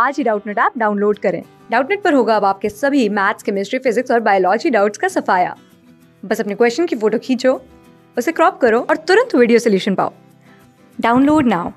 आज ही Doubtnut app download करें डाउटनेट पर होगा अब आपके सभी मैथ्स केमिस्ट्री फिजिक्स और बायोलॉजी डाउट्स का सफाया बस अपने क्वेश्चन की फोटो खींचो उसे क्रॉप करो और तुरंत वीडियो सोल्यूशन पाओ download now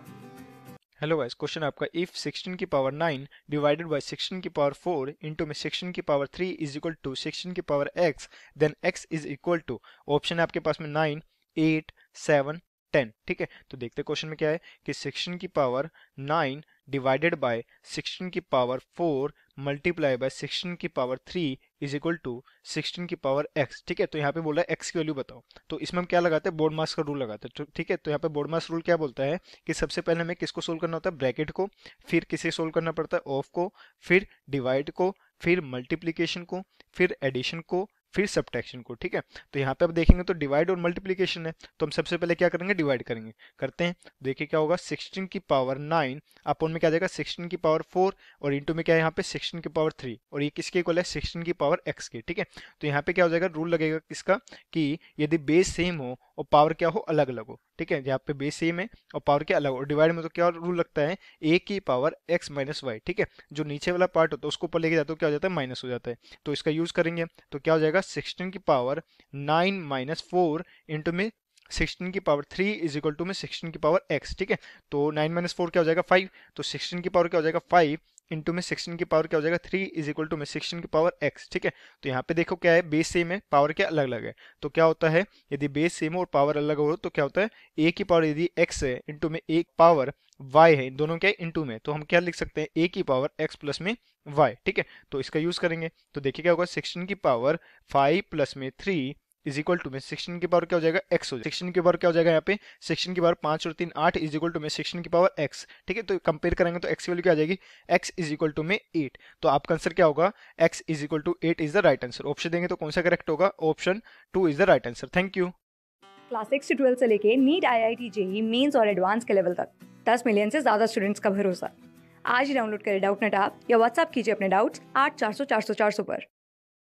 hello guys question आपका इफ 16 की पावर 9 डिवाइडेड बाय 16 की पावर 4 इनटू में 16 की पावर 3 इज इक्वल टू 16 की power x then x is equal to option आपके पास में 9 8 7 टेन ठीक है तो देखते क्वेश्चन में क्या है कि सिक्सटीन की power nine divided by sixteen की power four multiply by sixteen की power three is equal to sixteen की पावर एक्स ठीक है तो यहाँ पे बोल रहा है एक्स की वैल्यू बताओ तो इसमें हम क्या लगाते हैं बोर्ड मास का रूल लगाते हैं तो ठीक है तो यहाँ पे बोर्ड मास रूल क्या बोलता है कि सबसे पहले हमें किसको सोल्व करना होता है ब्रैकेट को फिर किसे सोल्व करना पड़ता है ऑफ को फिर डिवाइड को फिर मल्टीप्लीकेशन को फिर एडिशन को फिर सब्ट्रैक्शन को ठीक है तो यहाँ पे आप देखेंगे तो डिवाइड और मल्टीप्लीकेशन है तो हम सबसे पहले क्या करेंगे डिवाइड करेंगे करते हैं देखिए क्या होगा सिक्सटीन की पावर नाइन आप में क्या जाएगा सिक्सटीन की पावर फोर और इंटू में क्या है यहाँ पे सिक्सटीन की पावर थ्री और ये किसके इक्वल है सिक्सटीन की पावर एक्स के ठीक है तो यहाँ पे क्या हो जाएगा रूल लगेगा किसका कि यदि बेस सेम हो और पावर क्या हो अलग अलग हो ठीक है यहाँ पे बेस सेम है और पावर क्या अलग हो डिवाइड में तो क्या रूल लगता है ए की पावर एक्स माइनस वाई ठीक है जो नीचे वाला पार्ट होता है उसको ऊपर लेके जाते हो क्या हो जाता है माइनस हो जाता है तो इसका यूज करेंगे तो क्या हो जाएगा सिक्सटीन की power nine minus four into में सिक्सटीन की power three is equal to में सिक्सटीन की पावर एक्स ठीक है तो नाइन माइनस फोर क्या हो जाएगा फाइव तो सिक्सटीन की पावर क्या हो जाएगा फाइव इंटू में सिक्सटीन की पावर क्या हो जाएगा थ्री इज इक्वल टू में सिक्सटीन की पावर एक्स ठीक है तो यहाँ पे देखो क्या है बेस सेम है पावर क्या अलग अलग है तो क्या होता है यदि बेस सेम और पावर अलग हो तो क्या होता है ए की पावर यदि एक्स है इंटू में एक पावर वाई है दोनों क्या है इंटू में तो हम क्या लिख सकते हैं ए की पावर एक्स प्लस में वाई ठीक है तो इसका यूज करेंगे तो देखिए क्या होगा सिक्सटीन की पावर फाइव प्लस में थ्री इज इक्वल टू में सिक्सटीन की पावर क्या हो जाएगा एक्स हो जाएगा सिक्सटीन की पावर क्या हो जाएगा यहाँ पे सिक्सटीन की पावर पांच और तीन आठ इज इक्वल टू में सिक्सटीन की पावर एक्स ठीक है तो कंपेयर करेंगे तो एक्स वैल्यू क्या आ जाएगी एक्स इज इक्वल टू में एट तो आपका आंसर क्या होगा x is equal to eight is the right answer option देंगे तो कौन सा करेक्ट होगा option two is the right answer thank you class six से ट्वेल्थ से लेके NEET I I T JEE mains और एडवांस के लेवल तक दस मिलियन से ज्यादा स्टूडेंट्स का भरोसा आज ही डाउनलोड करें डाउट नेट आप या व्हाट्सअप कीजिए अपने डाउट्स आठ चार सौ चार सौ चार सौ पर